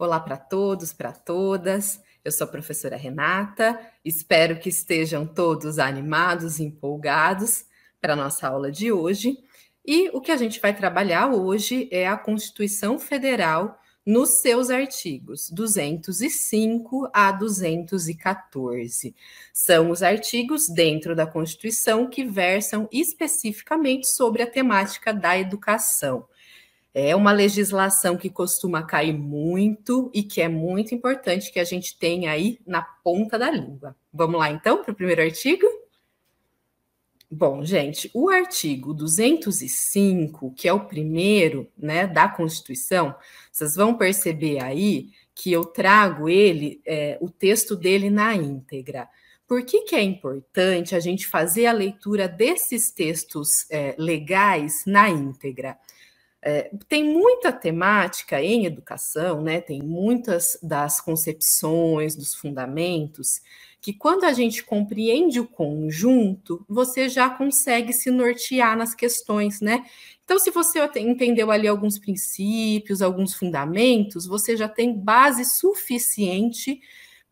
Olá para todos, para todas. Eu sou a professora Renata. Espero que estejam todos animados, empolgados para a nossa aula de hoje. E o que a gente vai trabalhar hoje é a Constituição Federal nos seus artigos 205 a 214. São os artigos dentro da Constituição que versam especificamente sobre a temática da educação. É uma legislação que costuma cair muito e que é muito importante que a gente tenha aí na ponta da língua. Vamos lá então para o primeiro artigo? Bom, gente, o artigo 205, que é o primeiro, né, da Constituição, vocês vão perceber aí que eu trago ele, é, o texto dele na íntegra. Por que, que é importante a gente fazer a leitura desses textos é, legais na íntegra? É, tem muita temática em educação, né? Tem muitas das concepções, dos fundamentos, que quando a gente compreende o conjunto, você já consegue se nortear nas questões, né? Então, se você entendeu ali alguns princípios, alguns fundamentos, você já tem base suficiente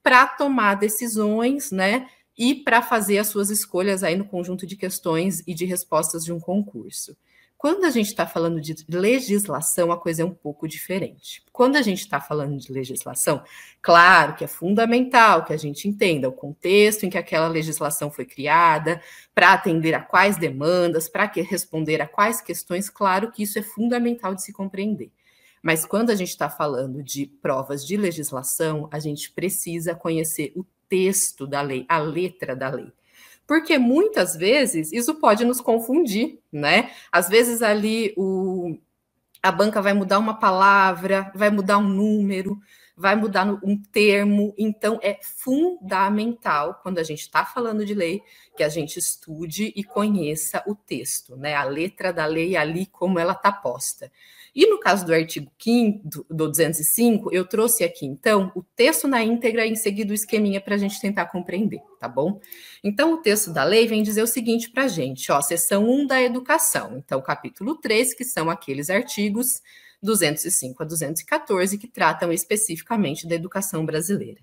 para tomar decisões, né? E para fazer as suas escolhas aí no conjunto de questões e de respostas de um concurso. Quando a gente está falando de legislação, a coisa é um pouco diferente. Quando a gente está falando de legislação, claro que é fundamental que a gente entenda o contexto em que aquela legislação foi criada, para atender a quais demandas, para responder a quais questões, claro que isso é fundamental de se compreender. Mas quando a gente está falando de provas de legislação, a gente precisa conhecer o texto da lei, a letra da lei porque muitas vezes isso pode nos confundir, né? Às vezes ali o, a banca vai mudar uma palavra, vai mudar um número, vai mudar um termo. Então, é fundamental, quando a gente está falando de lei, que a gente estude e conheça o texto, né? A letra da lei ali, como ela está posta. E no caso do artigo 5 do 205, eu trouxe aqui, então, o texto na íntegra e em seguida o esqueminha para a gente tentar compreender, tá bom? Então, o texto da lei vem dizer o seguinte para a gente, ó, seção 1 da educação. Então, capítulo 3, que são aqueles artigos 205 a 214 que tratam especificamente da educação brasileira.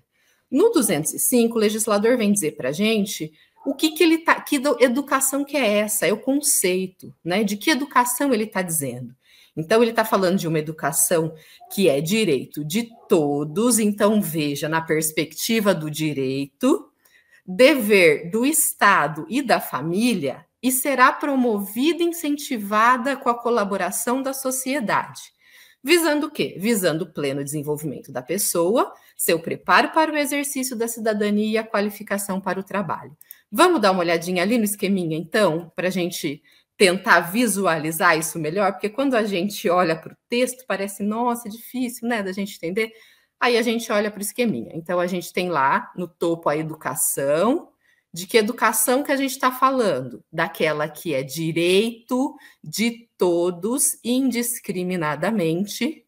No 205, o legislador vem dizer para a gente o que, que ele tá, que educação que é essa? É o conceito, né? De que educação ele está dizendo? Então, ele está falando de uma educação que é direito de todos, então, veja, na perspectiva do direito, dever do Estado e da família, e será promovida e incentivada com a colaboração da sociedade. Visando o quê? Visando o pleno desenvolvimento da pessoa, seu preparo para o exercício da cidadania e a qualificação para o trabalho. Vamos dar uma olhadinha ali no esqueminha, então, para a gente tentar visualizar isso melhor, porque quando a gente olha para o texto, parece, nossa, é difícil, né, da gente entender. Aí a gente olha para o esqueminha. Então a gente tem lá no topo a educação, de que educação que a gente está falando? Daquela que é direito de todos indiscriminadamente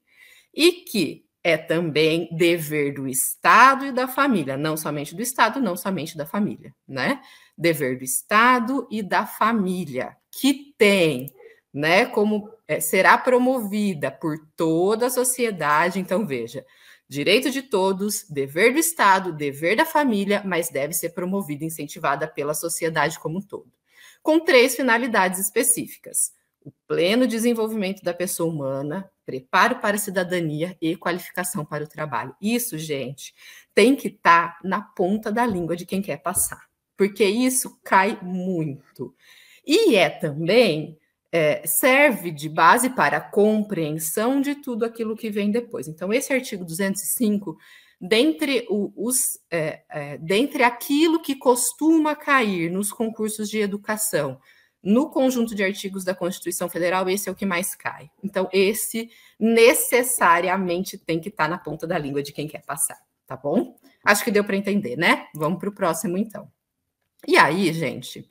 e que é também dever do Estado e da família, não somente do Estado, não somente da família, né? Dever do Estado e da família que tem, né, como é, será promovida por toda a sociedade. Então, veja, direito de todos, dever do Estado, dever da família, mas deve ser promovida, incentivada pela sociedade como um todo, com três finalidades específicas o pleno desenvolvimento da pessoa humana, preparo para a cidadania e qualificação para o trabalho. Isso, gente, tem que estar tá na ponta da língua de quem quer passar, porque isso cai muito e é também é, serve de base para a compreensão de tudo aquilo que vem depois. Então, esse artigo 205, dentre, o, os, é, é, dentre aquilo que costuma cair nos concursos de educação, no conjunto de artigos da Constituição Federal, esse é o que mais cai. Então, esse necessariamente tem que estar tá na ponta da língua de quem quer passar, tá bom? Acho que deu para entender, né? Vamos para o próximo, então. E aí, gente,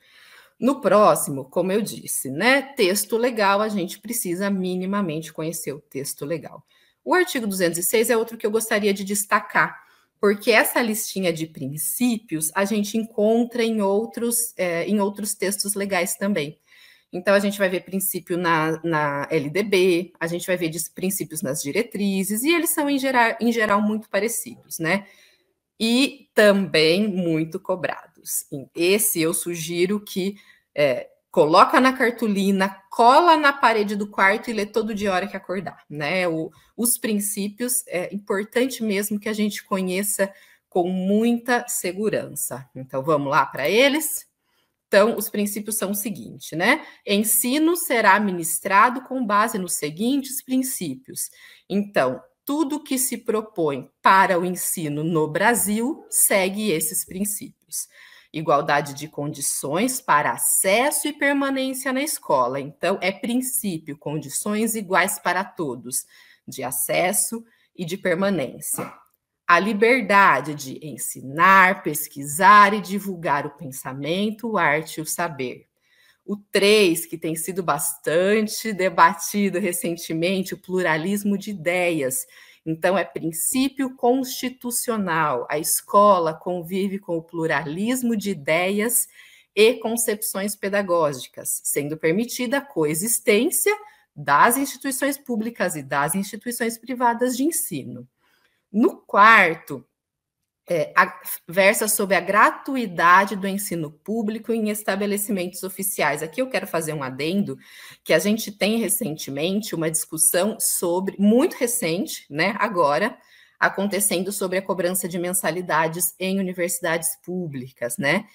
no próximo, como eu disse, né, texto legal, a gente precisa minimamente conhecer o texto legal. O artigo 206 é outro que eu gostaria de destacar, porque essa listinha de princípios a gente encontra em outros, é, em outros textos legais também. Então, a gente vai ver princípio na, na LDB, a gente vai ver princípios nas diretrizes, e eles são, em geral, em geral muito parecidos, né? E também muito cobrados. Esse eu sugiro que é, coloca na cartolina, cola na parede do quarto e lê todo dia a hora que acordar, né? O, os princípios é importante mesmo que a gente conheça com muita segurança. Então vamos lá para eles. Então, os princípios são o seguinte, né? Ensino será ministrado com base nos seguintes princípios. Então, tudo que se propõe para o ensino no Brasil segue esses princípios. Igualdade de condições para acesso e permanência na escola. Então, é princípio, condições iguais para todos, de acesso e de permanência. A liberdade de ensinar, pesquisar e divulgar o pensamento, a arte e o saber. O 3, que tem sido bastante debatido recentemente, o pluralismo de ideias. Então, é princípio constitucional. A escola convive com o pluralismo de ideias e concepções pedagógicas, sendo permitida a coexistência das instituições públicas e das instituições privadas de ensino. No quarto, é, a, versa sobre a gratuidade do ensino público em estabelecimentos oficiais. Aqui eu quero fazer um adendo que a gente tem recentemente uma discussão sobre, muito recente, né, agora, acontecendo sobre a cobrança de mensalidades em universidades públicas, né?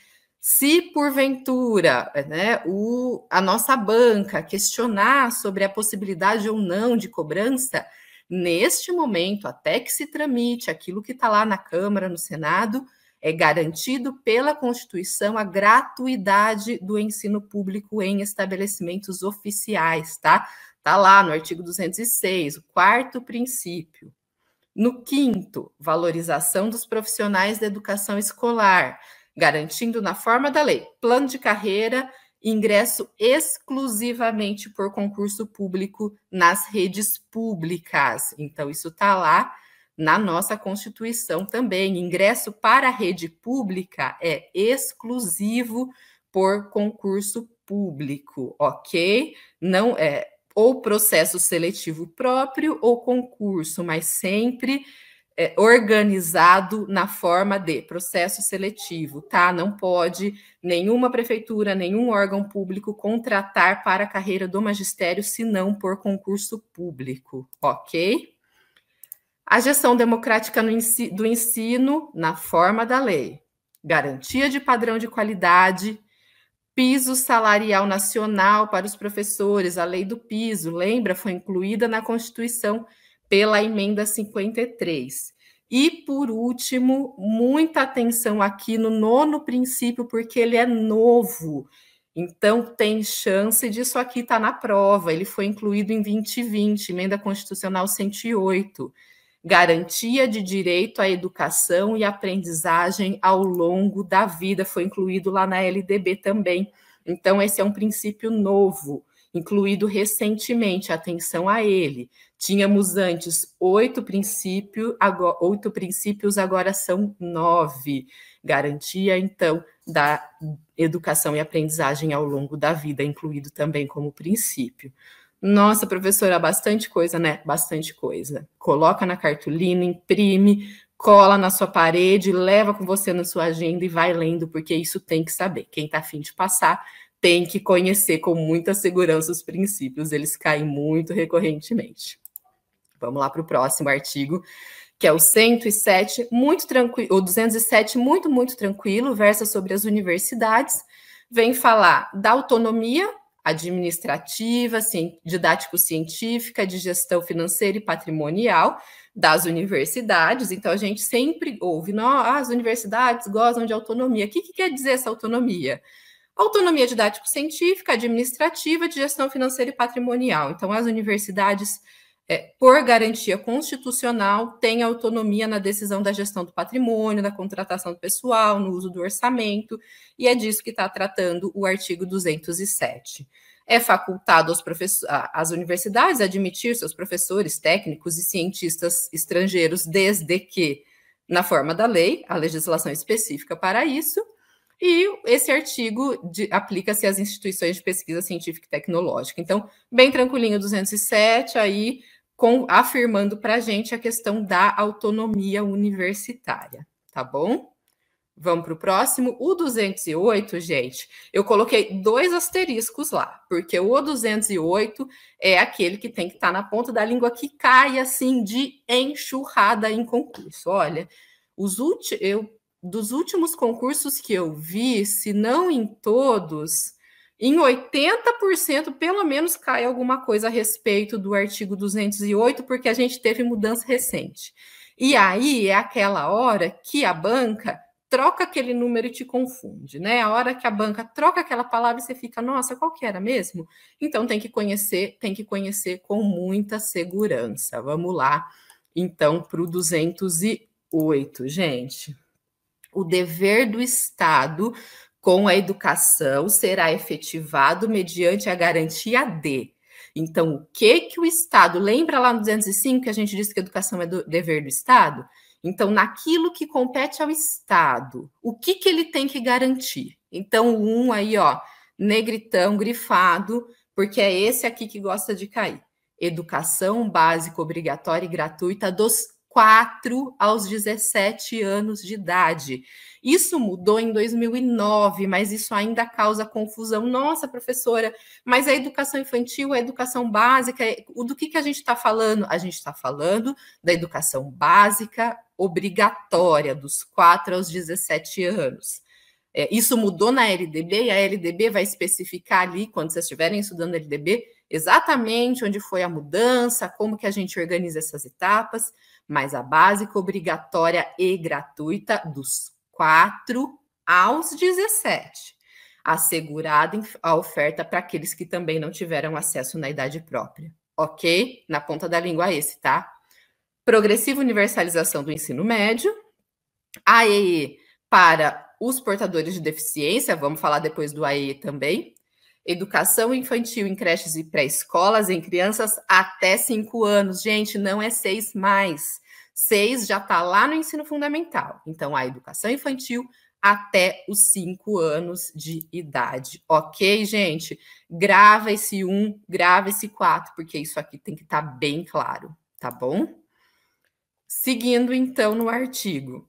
Se porventura né, o, a nossa banca questionar sobre a possibilidade ou não de cobrança, neste momento, até que se tramite aquilo que está lá na Câmara, no Senado, é garantido pela Constituição a gratuidade do ensino público em estabelecimentos oficiais, tá? Tá lá no artigo 206, o quarto princípio. No quinto, valorização dos profissionais da educação escolar, garantindo na forma da lei plano de carreira ingresso exclusivamente por concurso público nas redes públicas. Então, isso está lá na nossa Constituição também. Ingresso para a rede pública é exclusivo por concurso público, ok? Não é ou processo seletivo próprio ou concurso, mas sempre é, organizado na forma de processo seletivo, tá? Não pode nenhuma prefeitura, nenhum órgão público contratar para a carreira do magistério se não por concurso público, ok? A gestão democrática ensino, do ensino na forma da lei, garantia de padrão de qualidade, piso salarial nacional para os professores, a lei do piso, lembra, foi incluída na Constituição pela emenda 53. E, por último, muita atenção aqui no nono princípio, porque ele é novo. Então, tem chance disso aqui estar tá na prova. Ele foi incluído em 2020, emenda constitucional 108. Garantia de direito à educação e aprendizagem ao longo da vida. Foi incluído lá na LDB também. Então, esse é um princípio novo, incluído recentemente. Atenção a ele. Tínhamos antes oito, princípios, agora, oito princípios, agora são nove. Garantia, então, da educação e aprendizagem ao longo da vida, incluído também como princípio. Nossa, professora, bastante coisa, né? Bastante coisa. Coloca na cartolina, imprime, cola na sua parede, leva com você na sua agenda e vai lendo, porque isso tem que saber. Quem está afim de passar tem que conhecer com muita segurança os princípios, eles caem muito recorrentemente. Vamos lá para o próximo artigo, que é o 107, muito tranquilo, ou 207, muito, muito tranquilo, versa sobre as universidades, vem falar da autonomia administrativa, didático-científica, de gestão financeira e patrimonial das universidades. Então, a gente sempre ouve, ah, as universidades gozam de autonomia. O que, que quer dizer essa autonomia? Autonomia didático-científica, administrativa, de gestão financeira e patrimonial. Então, as universidades é, por garantia constitucional, tem autonomia na decisão da gestão do patrimônio, da contratação do pessoal, no uso do orçamento, e é disso que está tratando o artigo 207. É facultado às universidades admitir seus professores, técnicos e cientistas estrangeiros, desde que, na forma da lei, a legislação específica para isso, e esse artigo aplica-se às instituições de pesquisa científica e tecnológica. Então, bem tranquilinho, 207, aí com, afirmando para a gente a questão da autonomia universitária, tá bom? Vamos para o próximo. O 208, gente, eu coloquei dois asteriscos lá, porque o 208 é aquele que tem que estar tá na ponta da língua que cai assim de enxurrada em concurso. Olha, os ulti eu, dos últimos concursos que eu vi, se não em todos, em 80% pelo menos cai alguma coisa a respeito do artigo 208, porque a gente teve mudança recente. E aí é aquela hora que a banca troca aquele número e te confunde, né? A hora que a banca troca aquela palavra e você fica, nossa, qual que era mesmo? Então tem que conhecer, tem que conhecer com muita segurança. Vamos lá, então, para o 208, gente. O dever do Estado com a educação será efetivado mediante a garantia de. Então, o que que o Estado, lembra lá no 205 que a gente disse que a educação é do, dever do Estado? Então, naquilo que compete ao Estado, o que que ele tem que garantir? Então, um aí, ó, negritão, grifado, porque é esse aqui que gosta de cair. Educação básica, obrigatória e gratuita dos 4 aos 17 anos de idade. Isso mudou em 2009, mas isso ainda causa confusão. Nossa, professora, mas a educação infantil, a educação básica, do que, que a gente está falando? A gente está falando da educação básica obrigatória, dos 4 aos 17 anos. É, isso mudou na LDB, e a LDB vai especificar ali, quando vocês estiverem estudando LDB, exatamente onde foi a mudança, como que a gente organiza essas etapas, mas a básica obrigatória e gratuita dos 4 aos 17, assegurada a oferta para aqueles que também não tiveram acesso na idade própria. Ok? Na ponta da língua esse, tá? Progressiva universalização do ensino médio, AEE para os portadores de deficiência, vamos falar depois do AEE também, Educação infantil em creches e pré-escolas em crianças até 5 anos. Gente, não é 6 mais. 6 já está lá no ensino fundamental. Então, a educação infantil até os 5 anos de idade. Ok, gente? Grava esse 1, um, grava esse 4, porque isso aqui tem que estar tá bem claro, tá bom? Seguindo, então, no artigo.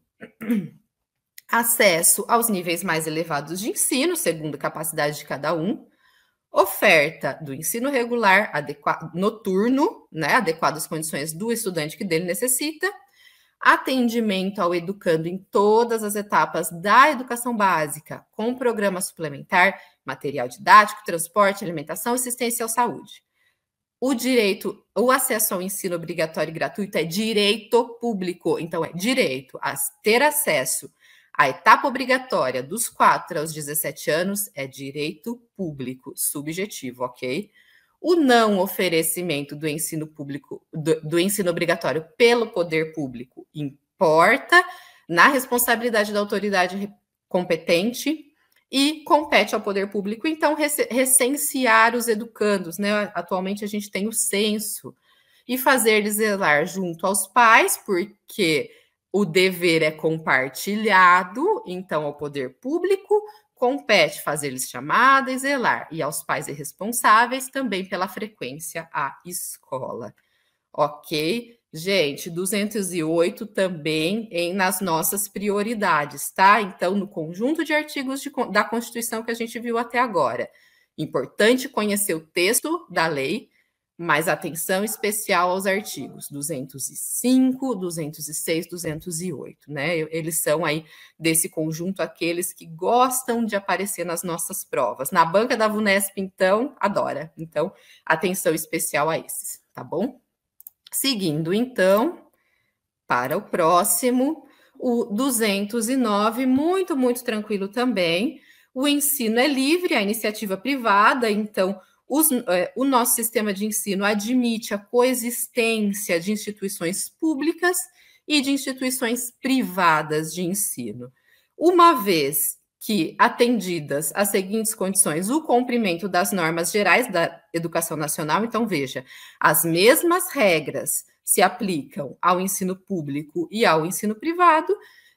Acesso aos níveis mais elevados de ensino, segundo a capacidade de cada um, oferta do ensino regular adequa, noturno, né, adequado às condições do estudante que dele necessita, atendimento ao educando em todas as etapas da educação básica, com programa suplementar, material didático, transporte, alimentação, assistência à saúde. O direito, o acesso ao ensino obrigatório e gratuito é direito público, então é direito a ter acesso a etapa obrigatória dos 4 aos 17 anos é direito público subjetivo, ok? O não oferecimento do ensino público, do, do ensino obrigatório pelo poder público importa na responsabilidade da autoridade competente e compete ao poder público, então, recensear os educandos, né? Atualmente a gente tem o censo, e fazer-lhes zelar junto aos pais, porque o dever é compartilhado, então ao poder público compete fazer-lhes chamada e zelar, e aos pais irresponsáveis também pela frequência à escola. Ok? Gente, 208 também em, nas nossas prioridades, tá? Então, no conjunto de artigos de, da Constituição que a gente viu até agora. Importante conhecer o texto da lei, mas atenção especial aos artigos 205, 206, 208, né? Eles são aí desse conjunto aqueles que gostam de aparecer nas nossas provas. Na banca da VUNESP, então, adora. Então, atenção especial a esses, tá bom? Seguindo, então, para o próximo, o 209, muito, muito tranquilo também. O ensino é livre, a iniciativa privada, então, os, é, o nosso sistema de ensino admite a coexistência de instituições públicas e de instituições privadas de ensino. Uma vez que, atendidas as seguintes condições, o cumprimento das normas gerais da educação nacional, então veja, as mesmas regras se aplicam ao ensino público e ao ensino privado,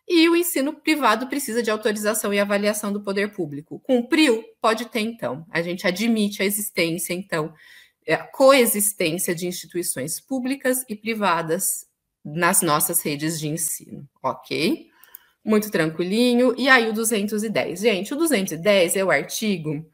e o ensino privado precisa de autorização e avaliação do poder público. Cumpriu? Pode ter, então. A gente admite a existência, então, é, a coexistência de instituições públicas e privadas nas nossas redes de ensino, ok? Muito tranquilinho. E aí, o 210. Gente, o 210 é o artigo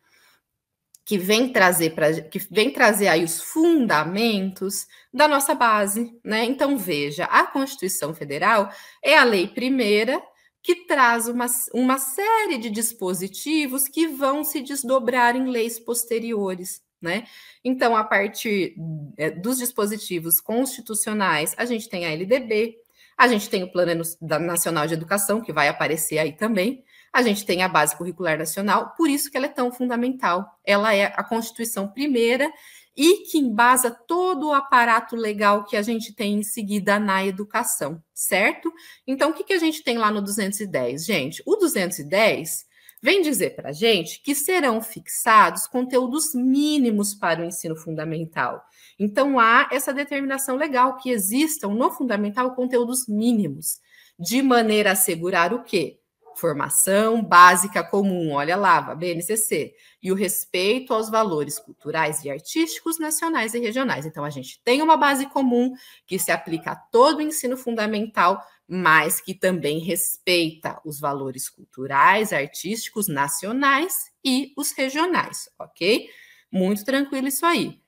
que vem trazer que vem trazer aí os fundamentos da nossa base, né? Então veja, a Constituição Federal é a lei primeira que traz uma, uma série de dispositivos que vão se desdobrar em leis posteriores, né? Então, a partir é, dos dispositivos constitucionais, a gente tem a LDB, a gente tem o Plano Nacional de Educação, que vai aparecer aí também, a gente tem a base curricular nacional, por isso que ela é tão fundamental. Ela é a Constituição primeira e que embasa todo o aparato legal que a gente tem em seguida na educação, certo? Então, o que, que a gente tem lá no 210? Gente, o 210 vem dizer para a gente que serão fixados conteúdos mínimos para o ensino fundamental. Então, há essa determinação legal que existam no fundamental conteúdos mínimos, de maneira a assegurar o quê? formação básica comum, olha lá, a BNCC, e o respeito aos valores culturais e artísticos nacionais e regionais. Então, a gente tem uma base comum que se aplica a todo o ensino fundamental, mas que também respeita os valores culturais, artísticos nacionais e os regionais, ok? Muito tranquilo isso aí.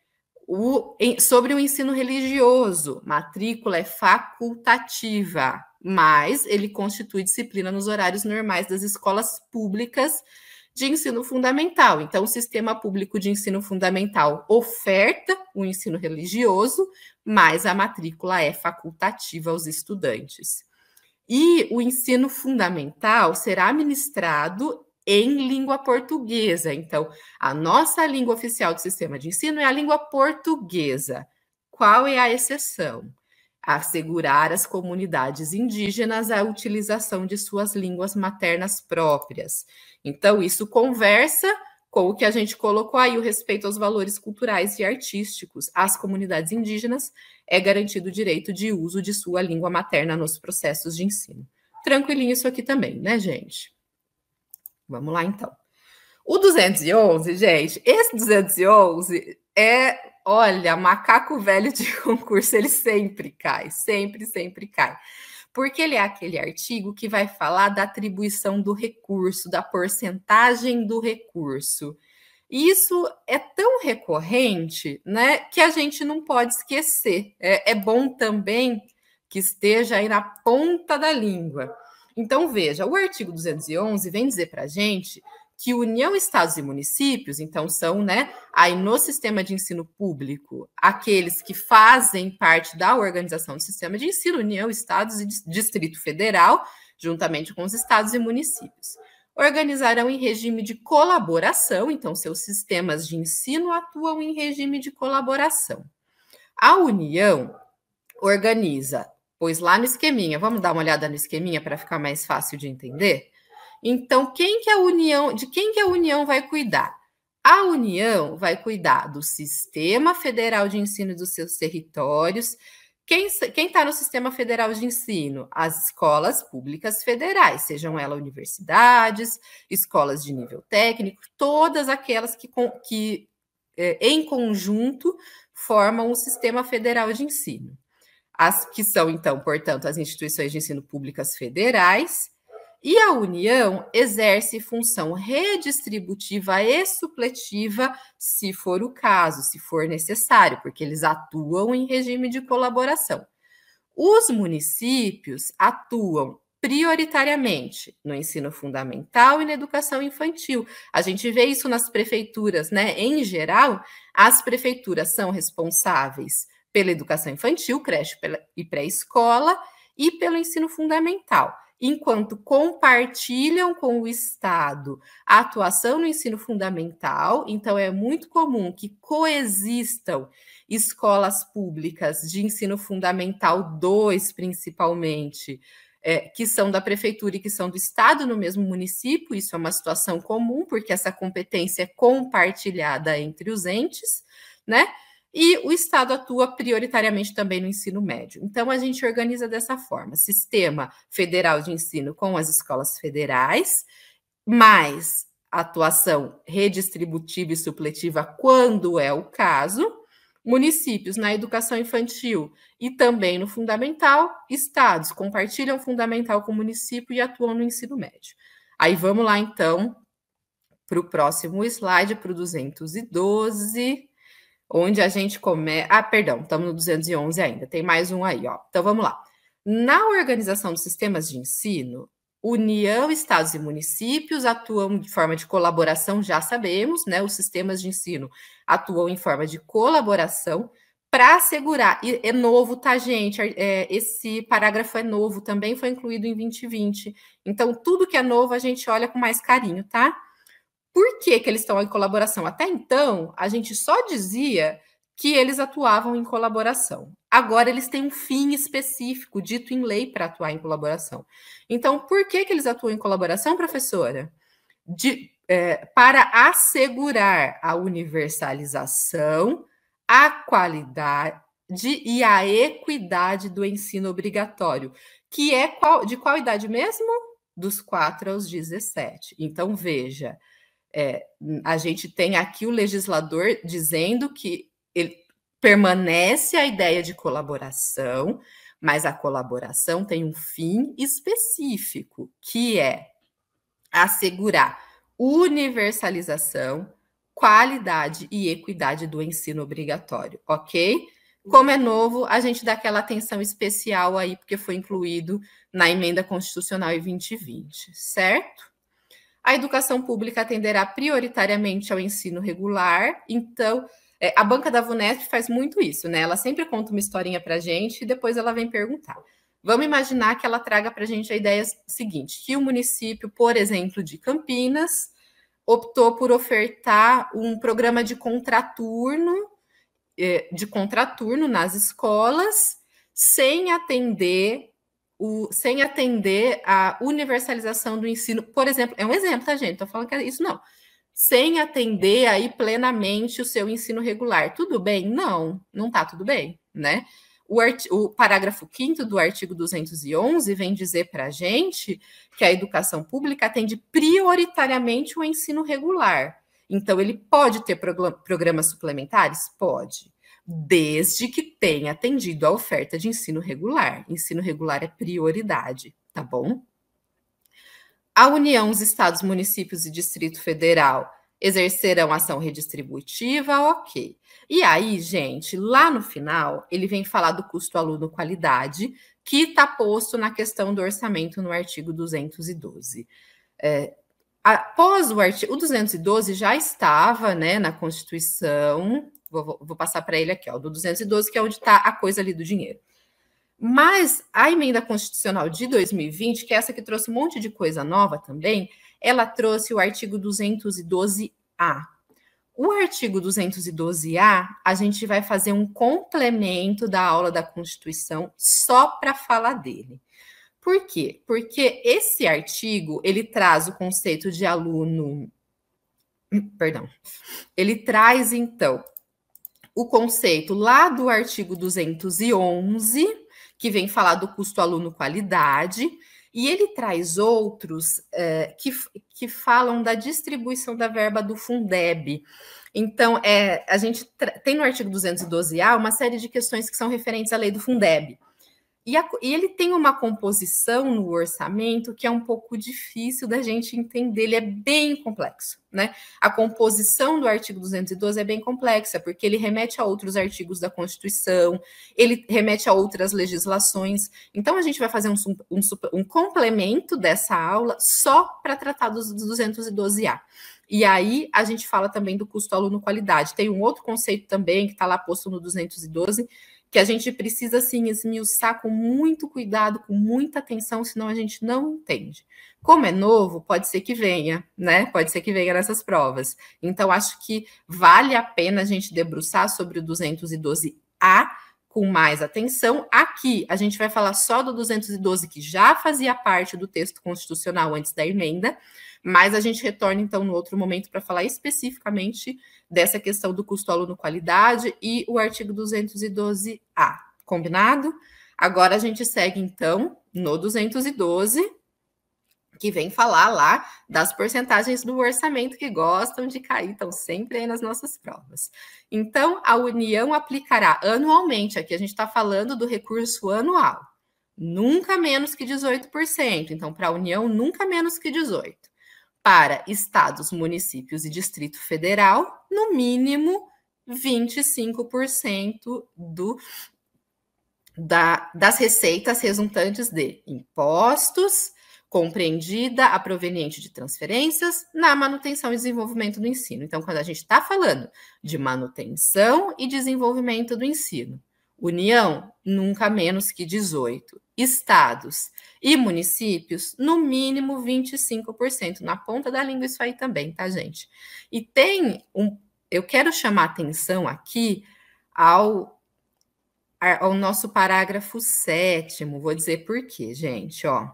O, em, sobre o ensino religioso, matrícula é facultativa, mas ele constitui disciplina nos horários normais das escolas públicas de ensino fundamental. Então, o sistema público de ensino fundamental oferta o ensino religioso, mas a matrícula é facultativa aos estudantes. E o ensino fundamental será ministrado em língua portuguesa. Então, a nossa língua oficial do sistema de ensino é a língua portuguesa. Qual é a exceção? assegurar às comunidades indígenas a utilização de suas línguas maternas próprias. Então, isso conversa com o que a gente colocou aí, o respeito aos valores culturais e artísticos. Às comunidades indígenas é garantido o direito de uso de sua língua materna nos processos de ensino. Tranquilinho isso aqui também, né, gente? Vamos lá, então. O 211, gente, esse 211 é Olha, macaco velho de concurso, ele sempre cai, sempre, sempre cai. Porque ele é aquele artigo que vai falar da atribuição do recurso, da porcentagem do recurso. E isso é tão recorrente, né, que a gente não pode esquecer. É, é bom também que esteja aí na ponta da língua. Então, veja, o artigo 211 vem dizer para a gente que União, Estados e municípios, então, são, né, aí no sistema de ensino público, aqueles que fazem parte da organização do sistema de ensino, União, Estados e Distrito Federal, juntamente com os estados e municípios. Organizarão em regime de colaboração, então, seus sistemas de ensino atuam em regime de colaboração. A União organiza, pois lá no esqueminha, vamos dar uma olhada no esqueminha para ficar mais fácil de entender? Então, quem que a União, de quem que a União vai cuidar? A União vai cuidar do Sistema Federal de Ensino dos seus territórios. Quem está no Sistema Federal de Ensino? As escolas públicas federais, sejam elas universidades, escolas de nível técnico, todas aquelas que, que é, em conjunto formam o Sistema Federal de Ensino. As que são, então, portanto, as instituições de ensino públicas federais, e a união exerce função redistributiva e supletiva, se for o caso, se for necessário, porque eles atuam em regime de colaboração. Os municípios atuam prioritariamente no ensino fundamental e na educação infantil. A gente vê isso nas prefeituras, né? Em geral, as prefeituras são responsáveis pela educação infantil, creche e pré-escola e pelo ensino fundamental enquanto compartilham com o Estado a atuação no ensino fundamental, então é muito comum que coexistam escolas públicas de ensino fundamental 2, principalmente, é, que são da prefeitura e que são do estado no mesmo município, isso é uma situação comum, porque essa competência é compartilhada entre os entes, né? e o Estado atua prioritariamente também no ensino médio. Então, a gente organiza dessa forma: sistema federal de ensino com as escolas federais, mais atuação redistributiva e supletiva quando é o caso, municípios na educação infantil e também no fundamental, estados compartilham fundamental com o município e atuam no ensino médio. Aí vamos lá então para o próximo slide, para o 212 onde a gente começa. Ah, perdão, estamos no 211 ainda, tem mais um aí, ó. Então vamos lá. Na organização dos sistemas de ensino, União, estados e municípios atuam de forma de colaboração, já sabemos, né? Os sistemas de ensino atuam em forma de colaboração para assegurar. E é novo, tá, gente? É, é, esse parágrafo é novo, também foi incluído em 2020. Então, tudo que é novo a gente olha com mais carinho, tá? Por que, que eles estão em colaboração? Até então, a gente só dizia que eles atuavam em colaboração. Agora eles têm um fim específico dito em lei para atuar em colaboração. Então, por que, que eles atuam em colaboração, professora? De, é, para assegurar a universalização, a qualidade e a equidade do ensino obrigatório, que é qual, de qual idade mesmo? Dos 4 aos 17. Então, veja, é, a gente tem aqui o legislador dizendo que ele permanece a ideia de colaboração, mas a colaboração tem um fim específico, que é assegurar universalização, qualidade e equidade do ensino obrigatório, ok? Como é novo, a gente dá aquela atenção especial aí, porque foi incluído na emenda constitucional em 2020, certo? A educação pública atenderá prioritariamente ao ensino regular. Então, é, a banca da VUNESP faz muito isso, né? Ela sempre conta uma historinha para a gente e depois ela vem perguntar. Vamos imaginar que ela traga para a gente a ideia seguinte: que o município, por exemplo, de Campinas, optou por ofertar um programa de contraturno, é, de contraturno nas escolas, sem atender o, sem atender à universalização do ensino, por exemplo, é um exemplo, tá, gente? Estou falando que é isso não. Sem atender aí plenamente o seu ensino regular. Tudo bem? Não, não tá tudo bem, né? O, o parágrafo 5 do artigo 211 vem dizer para a gente que a educação pública atende prioritariamente o ensino regular. Então, ele pode ter programas suplementares? Pode desde que tenha atendido a oferta de ensino regular. Ensino regular é prioridade, tá bom? A União, os estados, municípios e Distrito Federal exercerão ação redistributiva, ok. E aí, gente, lá no final, ele vem falar do custo aluno qualidade, que está posto na questão do orçamento no artigo 212. É, após o artigo o 212 já estava né, na Constituição, Vou, vou passar para ele aqui, ó, do 212, que é onde está a coisa ali do dinheiro. Mas a emenda constitucional de 2020, que é essa que trouxe um monte de coisa nova também, ela trouxe o artigo 212A. O artigo 212A, a gente vai fazer um complemento da aula da Constituição só para falar dele. Por quê? Porque esse artigo, ele traz o conceito de aluno hum, perdão, ele traz então o conceito lá do artigo 211, que vem falar do custo aluno qualidade, e ele traz outros é, que, que falam da distribuição da verba do Fundeb. Então, é, a gente tem no artigo 212A uma série de questões que são referentes à lei do Fundeb. E, a, e, ele tem uma composição no orçamento que é um pouco difícil da gente entender, ele é bem complexo, né? A composição do artigo 212 é bem complexa, porque ele remete a outros artigos da Constituição, ele remete a outras legislações. Então, a gente vai fazer um, um, um complemento dessa aula só para tratar dos 212A. E aí a gente fala também do custo aluno qualidade. Tem um outro conceito também que está lá posto no 212, que a gente precisa, assim, esmiuçar com muito cuidado, com muita atenção, senão a gente não entende. Como é novo, pode ser que venha, né? Pode ser que venha nessas provas. Então, acho que vale a pena a gente debruçar sobre o 212A com mais atenção. Aqui, a gente vai falar só do 212, que já fazia parte do texto constitucional antes da emenda, mas a gente retorna, então, no outro momento para falar especificamente dessa questão do custo aluno-qualidade e o artigo 212A. Combinado? Agora a gente segue, então, no 212, que vem falar lá das porcentagens do orçamento que gostam de cair, estão sempre aí nas nossas provas. Então, a União aplicará anualmente, aqui a gente está falando do recurso anual, nunca menos que 18%. Então, para a União, nunca menos que 18% para estados, municípios e Distrito Federal, no mínimo 25% do, da, das receitas resultantes de impostos, compreendida a proveniente de transferências na manutenção e desenvolvimento do ensino. Então, quando a gente está falando de manutenção e desenvolvimento do ensino, União, nunca menos que 18. Estados e municípios, no mínimo 25%. Na ponta da língua, isso aí também, tá, gente? E tem um. Eu quero chamar atenção aqui ao, ao nosso parágrafo sétimo. Vou dizer por quê, gente, ó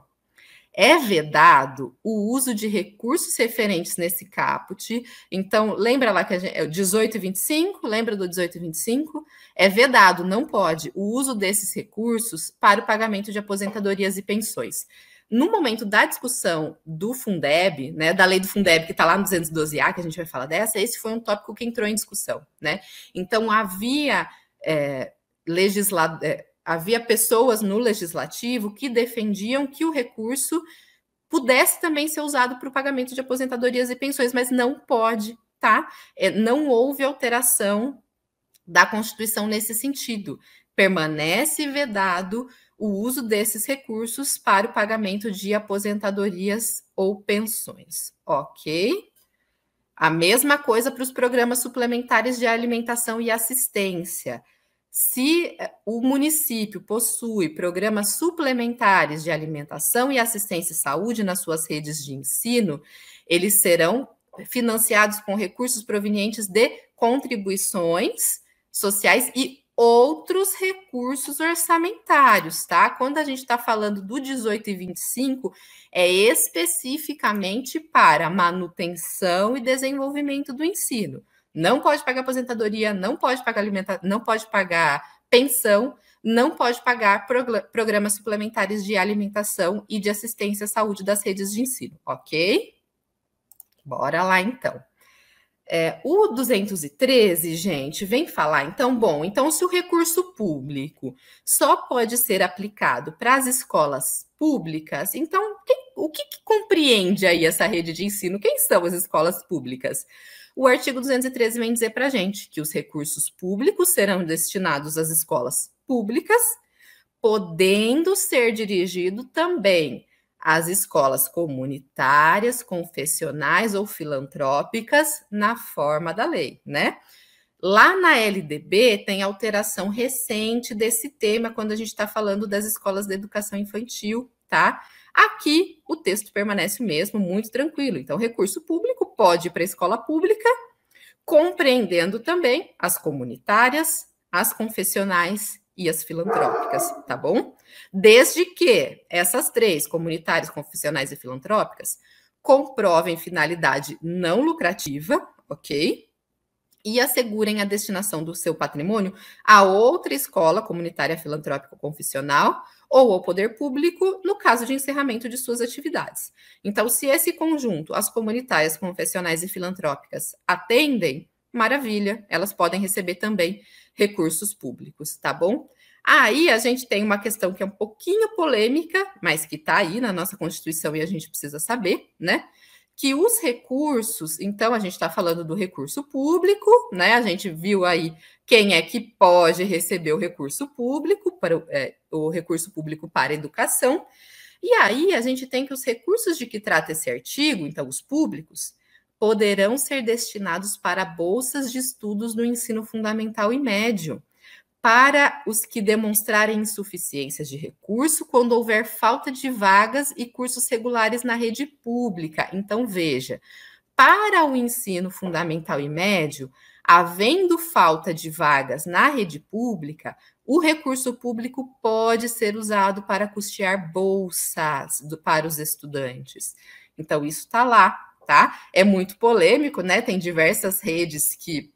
é vedado o uso de recursos referentes nesse caput. Então, lembra lá que gente, é o 1825, lembra do 1825? É vedado, não pode, o uso desses recursos para o pagamento de aposentadorias e pensões. No momento da discussão do Fundeb, né, da lei do Fundeb que está lá no 212A, que a gente vai falar dessa, esse foi um tópico que entrou em discussão, né? Então havia é, legislado é, havia pessoas no legislativo que defendiam que o recurso pudesse também ser usado para o pagamento de aposentadorias e pensões, mas não pode, tá? É, não houve alteração da Constituição nesse sentido. Permanece vedado o uso desses recursos para o pagamento de aposentadorias ou pensões, ok? A mesma coisa para os programas suplementares de alimentação e assistência. Se eh, o município possui programas suplementares de alimentação e assistência à saúde nas suas redes de ensino, eles serão financiados com recursos provenientes de contribuições sociais e outros recursos orçamentários, tá? Quando a gente está falando do 18 e 25, é especificamente para manutenção e desenvolvimento do ensino. Não pode pagar aposentadoria, não pode pagar alimenta, não pode pagar pensão, não pode pagar programas suplementares de alimentação e de assistência à saúde das redes de ensino, ok? Bora lá então. É, o 213, gente, vem falar, então, bom, então se o recurso público só pode ser aplicado para as escolas públicas, então quem, o que, que compreende aí essa rede de ensino? Quem são as escolas públicas? o artigo 213 vem dizer para a gente que os recursos públicos serão destinados às escolas públicas, podendo ser dirigido também às escolas comunitárias, confessionais ou filantrópicas na forma da lei, né? Lá na LDB tem alteração recente desse tema quando a gente está falando das escolas de educação infantil, tá? Aqui o texto permanece o mesmo, muito tranquilo. Então, recurso público pode ir para a escola pública, compreendendo também as comunitárias, as confessionais e as filantrópicas, tá bom? Desde que essas três, comunitárias, confessionais e filantrópicas, comprovem finalidade não lucrativa, ok? E assegurem a destinação do seu patrimônio a outra escola comunitária filantrópico confessional ou ao poder público no caso de encerramento de suas atividades. Então, se esse conjunto, as comunitárias, confessionais e filantrópicas, atendem, maravilha, elas podem receber também recursos públicos, tá bom? Aí a gente tem uma questão que é um pouquinho polêmica, mas que está aí na nossa Constituição e a gente precisa saber, né? que os recursos, então a gente está falando do recurso público, né? A gente viu aí quem é que pode receber o recurso público, para é, o recurso público para educação. E aí a gente tem que os recursos de que trata esse artigo, então os públicos, poderão ser destinados para bolsas de estudos no ensino fundamental e médio para os que demonstrarem insuficiências de recurso quando houver falta de vagas e cursos regulares na rede pública. Então, veja, para o ensino fundamental e médio, havendo falta de vagas na rede pública, o recurso público pode ser usado para custear bolsas do, para os estudantes. Então, isso está lá, tá? É muito polêmico, né? Tem diversas redes que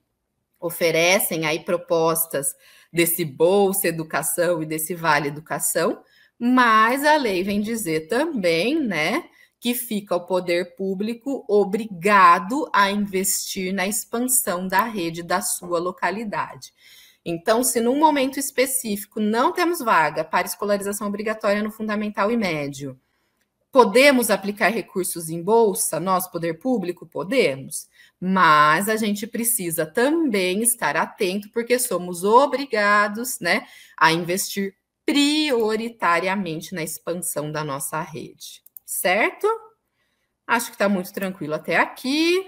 oferecem aí propostas desse Bolsa Educação e desse Vale Educação, mas a lei vem dizer também, né, que fica o poder público obrigado a investir na expansão da rede da sua localidade. Então, se num momento específico não temos vaga para escolarização obrigatória no fundamental e médio, Podemos aplicar recursos em bolsa, nós, poder público, podemos, mas a gente precisa também estar atento, porque somos obrigados né, a investir prioritariamente na expansão da nossa rede, certo? Acho que está muito tranquilo até aqui.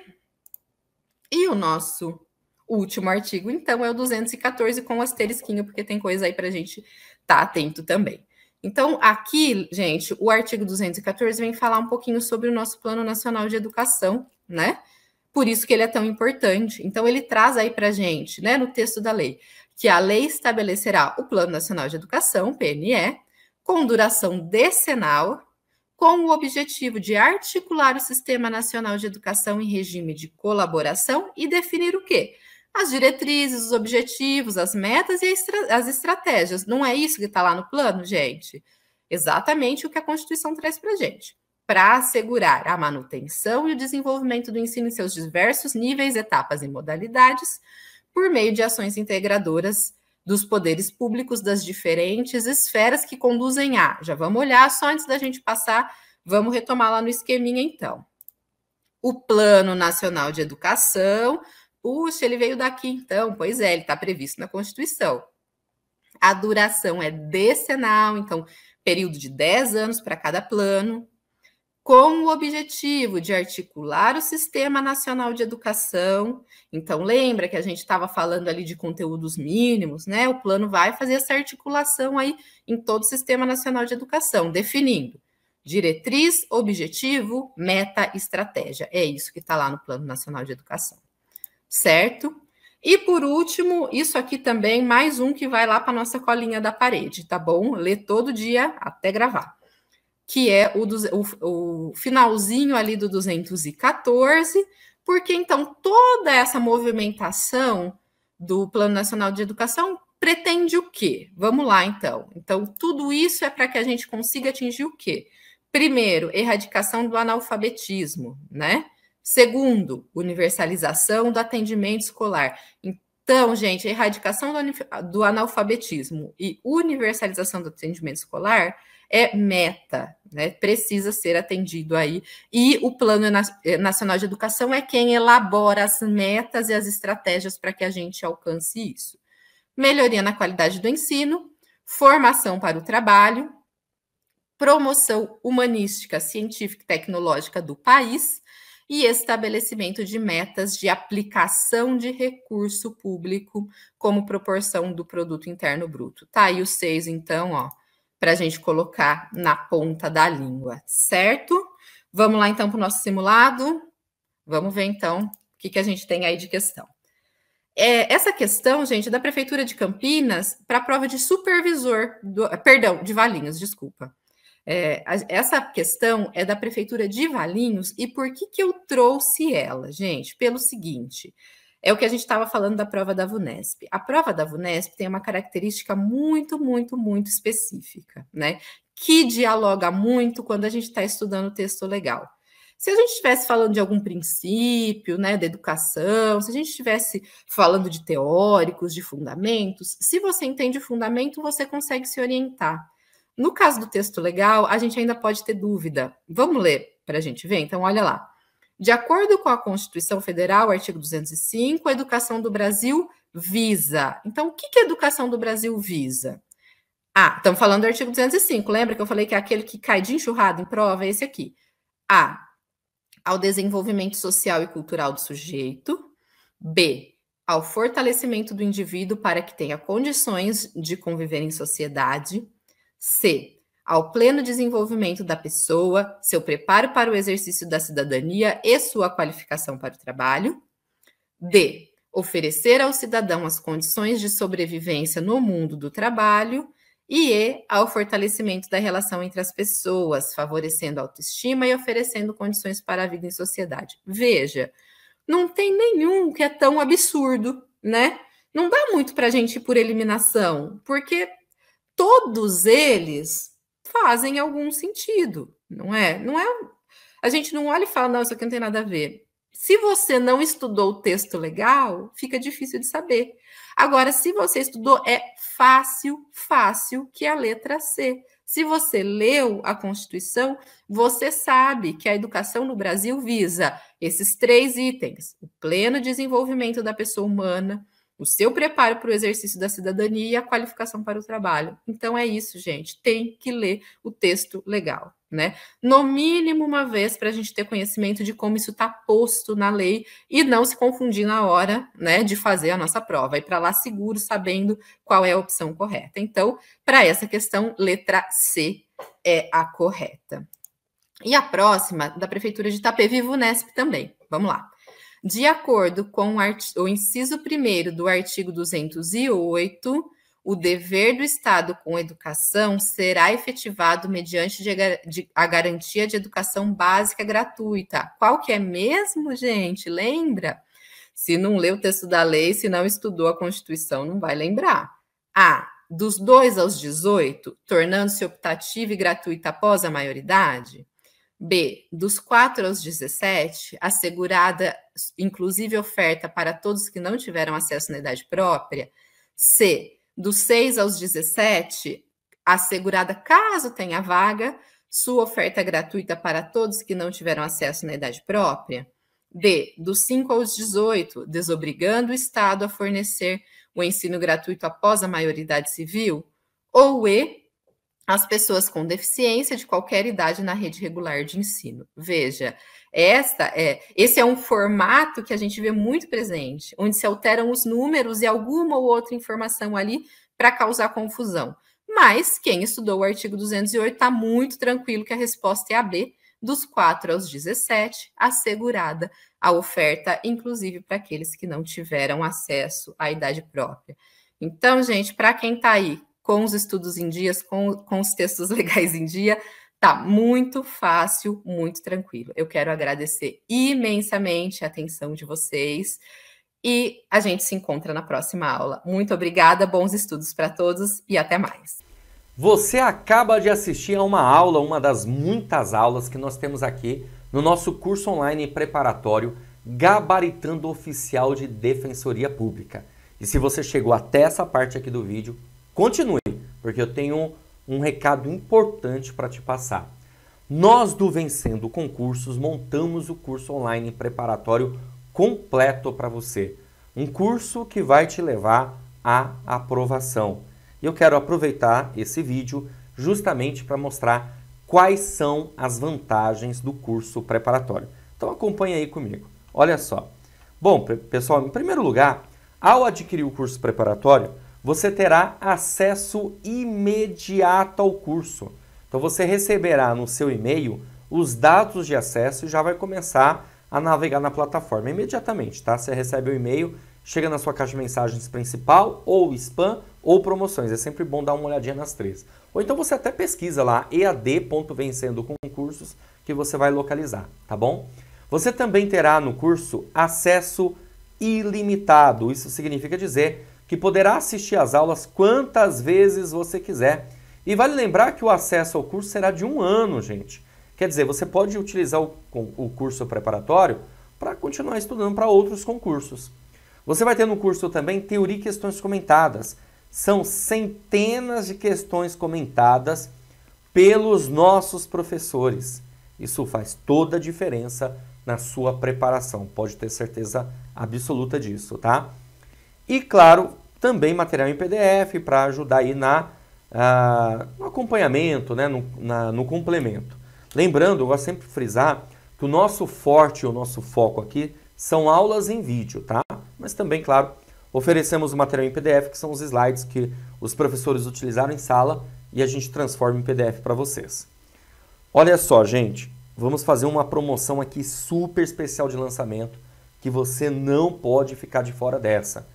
E o nosso último artigo, então, é o 214 com asterisquinho, porque tem coisa aí para a gente estar tá atento também. Então, aqui, gente, o artigo 214 vem falar um pouquinho sobre o nosso Plano Nacional de Educação, né? Por isso que ele é tão importante. Então, ele traz aí para gente, né, no texto da lei, que a lei estabelecerá o Plano Nacional de Educação, PNE, com duração decenal, com o objetivo de articular o Sistema Nacional de Educação em regime de colaboração e definir o quê? as diretrizes, os objetivos, as metas e as estratégias. Não é isso que está lá no plano, gente? Exatamente o que a Constituição traz para a gente. Para assegurar a manutenção e o desenvolvimento do ensino em seus diversos níveis, etapas e modalidades, por meio de ações integradoras dos poderes públicos das diferentes esferas que conduzem a. Já vamos olhar, só antes da gente passar, vamos retomar lá no esqueminha então. O Plano Nacional de Educação, Puxa, ele veio daqui então. Pois é, ele está previsto na Constituição. A duração é decenal, então, período de 10 anos para cada plano, com o objetivo de articular o Sistema Nacional de Educação. Então, lembra que a gente estava falando ali de conteúdos mínimos, né? O plano vai fazer essa articulação aí em todo o Sistema Nacional de Educação, definindo diretriz, objetivo, meta, estratégia. É isso que está lá no Plano Nacional de Educação certo? E por último, isso aqui também, mais um que vai lá para nossa colinha da parede, tá bom? Lê todo dia até gravar. Que é o, o, o finalzinho ali do 214, porque então toda essa movimentação do Plano Nacional de Educação pretende o quê? Vamos lá, então. Então, tudo isso é para que a gente consiga atingir o quê? Primeiro, erradicação do analfabetismo, né? Segundo, universalização do atendimento escolar. Então, gente, a erradicação do analfabetismo e universalização do atendimento escolar é meta, né? Precisa ser atendido aí. E o Plano Nacional de Educação é quem elabora as metas e as estratégias para que a gente alcance isso. Melhoria na qualidade do ensino, formação para o trabalho, promoção humanística, científica e tecnológica do país e estabelecimento de metas de aplicação de recurso público como proporção do produto interno bruto. Tá aí os seis, então, ó, para a gente colocar na ponta da língua, certo? Vamos lá, então, para o nosso simulado. Vamos ver, então, o que, que a gente tem aí de questão. É, essa questão, gente, é da Prefeitura de Campinas para a prova de supervisor, do, perdão, de Valinhos, desculpa. É, essa questão é da Prefeitura de Valinhos e por que, que eu trouxe ela, gente? Pelo seguinte, é o que a gente estava falando da prova da VUNESP. A prova da VUNESP tem uma característica muito, muito, muito específica, né? Que dialoga muito quando a gente está estudando texto legal. Se a gente estivesse falando de algum princípio, né, da educação, se a gente estivesse falando de teóricos, de fundamentos, se você entende o fundamento, você consegue se orientar. No caso do texto legal, a gente ainda pode ter dúvida. Vamos ler para a gente ver? Então, olha lá. De acordo com a Constituição Federal, artigo 205, a educação do Brasil visa. Então, o que, que a educação do Brasil visa? Ah, estamos falando do artigo 205. Lembra que eu falei que é aquele que cai de enxurrada em prova? É esse aqui. A. Ao desenvolvimento social e cultural do sujeito. B. Ao fortalecimento do indivíduo para que tenha condições de conviver em sociedade. C. Ao pleno desenvolvimento da pessoa, seu preparo para o exercício da cidadania e sua qualificação para o trabalho. D. Oferecer ao cidadão as condições de sobrevivência no mundo do trabalho. E E. Ao fortalecimento da relação entre as pessoas, favorecendo a autoestima e oferecendo condições para a vida em sociedade. Veja, não tem nenhum que é tão absurdo, né? Não dá muito para a gente ir por eliminação, porque todos eles fazem algum sentido, não é? Não é a gente não olha e fala, não, isso aqui não tem nada a ver. Se você não estudou o texto legal, fica difícil de saber. Agora, se você estudou, é fácil, fácil que a letra C. Se você leu a Constituição, você sabe que a educação no Brasil visa esses três itens: o pleno desenvolvimento da pessoa humana, o seu preparo para o exercício da cidadania e a qualificação para o trabalho. Então é isso, gente. Tem que ler o texto legal, né? No mínimo uma vez para a gente ter conhecimento de como isso está posto na lei e não se confundir na hora, né, de fazer a nossa prova. E para lá seguro, sabendo qual é a opção correta. Então, para essa questão, letra C é a correta. E a próxima da prefeitura de Itapevi, Unesp também. Vamos lá. De acordo com o inciso 1 do artigo 208, o dever do Estado com educação será efetivado mediante a garantia de educação básica gratuita. Qual que é mesmo, gente? Lembra? Se não leu o texto da lei, se não estudou a Constituição, não vai lembrar. A. Dos 2 aos 18, tornando-se optativa e gratuita após a maioridade. B. Dos 4 aos 17, assegurada inclusive oferta para todos que não tiveram acesso na idade própria. C. Dos 6 aos 17, assegurada caso tenha vaga, sua oferta gratuita para todos que não tiveram acesso na idade própria. D. Dos 5 aos 18, desobrigando o Estado a fornecer o ensino gratuito após a maioridade civil. Ou E as pessoas com deficiência de qualquer idade na rede regular de ensino. Veja, esta é, esse é um formato que a gente vê muito presente, onde se alteram os números e alguma ou outra informação ali para causar confusão. Mas quem estudou o artigo 208 está muito tranquilo que a resposta é a B, dos 4 aos 17, assegurada a oferta, inclusive para aqueles que não tiveram acesso à idade própria. Então, gente, para quem está aí com os estudos em dias, com, com os textos legais em dia, tá muito fácil, muito tranquilo. Eu quero agradecer imensamente a atenção de vocês e a gente se encontra na próxima aula. Muito obrigada, bons estudos para todos e até mais. Você acaba de assistir a uma aula, uma das muitas aulas que nós temos aqui no nosso curso online preparatório Gabaritando Oficial de Defensoria Pública. E se você chegou até essa parte aqui do vídeo, Continue, porque eu tenho um recado importante para te passar. Nós do Vencendo Concursos montamos o curso online preparatório completo para você. Um curso que vai te levar à aprovação. E eu quero aproveitar esse vídeo justamente para mostrar quais são as vantagens do curso preparatório. Então acompanha aí comigo. Olha só. Bom, pessoal, em primeiro lugar, ao adquirir o curso preparatório, você terá acesso imediato ao curso. Então você receberá no seu e-mail os dados de acesso e já vai começar a navegar na plataforma imediatamente, tá? Você recebe o e-mail, chega na sua caixa de mensagens principal ou spam ou promoções. É sempre bom dar uma olhadinha nas três. Ou então você até pesquisa lá ead.vencendoconcursos que você vai localizar, tá bom? Você também terá no curso acesso ilimitado. Isso significa dizer que poderá assistir às aulas quantas vezes você quiser. E vale lembrar que o acesso ao curso será de um ano, gente. Quer dizer, você pode utilizar o, o curso preparatório para continuar estudando para outros concursos. Você vai ter no curso também Teoria e Questões Comentadas. São centenas de questões comentadas pelos nossos professores. Isso faz toda a diferença na sua preparação, pode ter certeza absoluta disso, tá? E, claro, também material em PDF para ajudar aí na, uh, no acompanhamento, né, no, na, no complemento. Lembrando, eu gosto sempre de frisar que o nosso forte, o nosso foco aqui são aulas em vídeo, tá? Mas também, claro, oferecemos o material em PDF, que são os slides que os professores utilizaram em sala e a gente transforma em PDF para vocês. Olha só, gente, vamos fazer uma promoção aqui super especial de lançamento que você não pode ficar de fora dessa.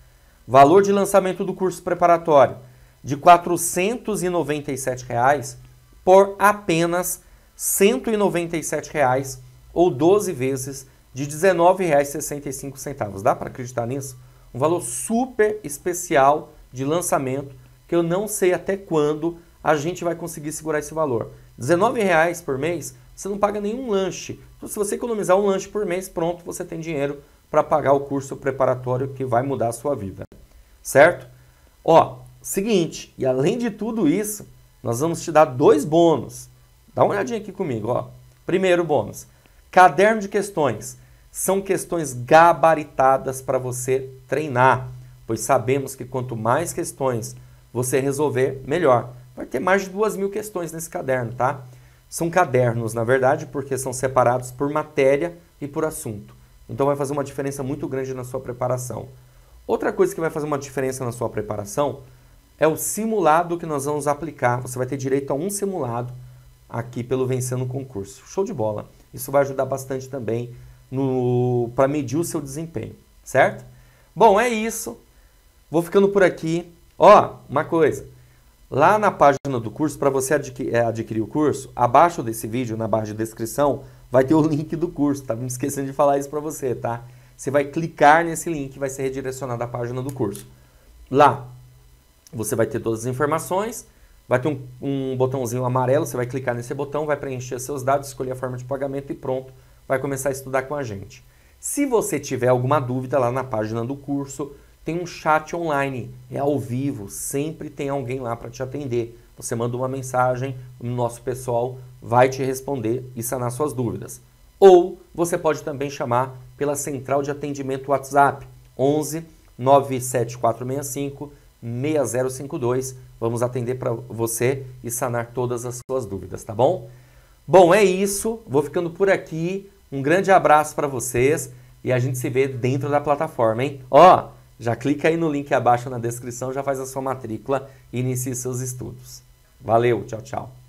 Valor de lançamento do curso preparatório de R$ 497 reais por apenas R$ 197 reais ou 12 vezes de R$ 19,65. Dá para acreditar nisso? Um valor super especial de lançamento que eu não sei até quando a gente vai conseguir segurar esse valor. reais por mês, você não paga nenhum lanche. Então, se você economizar um lanche por mês, pronto, você tem dinheiro para pagar o curso preparatório que vai mudar a sua vida certo? Ó, seguinte, e além de tudo isso, nós vamos te dar dois bônus. Dá uma olhadinha aqui comigo, ó. Primeiro bônus, caderno de questões. São questões gabaritadas para você treinar, pois sabemos que quanto mais questões você resolver, melhor. Vai ter mais de duas mil questões nesse caderno, tá? São cadernos, na verdade, porque são separados por matéria e por assunto. Então vai fazer uma diferença muito grande na sua preparação. Outra coisa que vai fazer uma diferença na sua preparação é o simulado que nós vamos aplicar. Você vai ter direito a um simulado aqui pelo Vencendo o Concurso. Show de bola! Isso vai ajudar bastante também para medir o seu desempenho, certo? Bom, é isso. Vou ficando por aqui. Ó, uma coisa. Lá na página do curso, para você adquirir, é, adquirir o curso, abaixo desse vídeo, na barra de descrição, vai ter o link do curso. Tava tá? me esquecendo de falar isso para você, tá? Você vai clicar nesse link e vai ser redirecionado à página do curso. Lá você vai ter todas as informações, vai ter um, um botãozinho amarelo, você vai clicar nesse botão, vai preencher seus dados, escolher a forma de pagamento e pronto, vai começar a estudar com a gente. Se você tiver alguma dúvida lá na página do curso, tem um chat online, é ao vivo, sempre tem alguém lá para te atender. Você manda uma mensagem, o nosso pessoal vai te responder e sanar suas dúvidas. Ou você pode também chamar pela central de atendimento WhatsApp 11 97465 6052. Vamos atender para você e sanar todas as suas dúvidas, tá bom? Bom, é isso. Vou ficando por aqui. Um grande abraço para vocês e a gente se vê dentro da plataforma, hein? Ó, já clica aí no link abaixo na descrição, já faz a sua matrícula e inicie seus estudos. Valeu, tchau, tchau.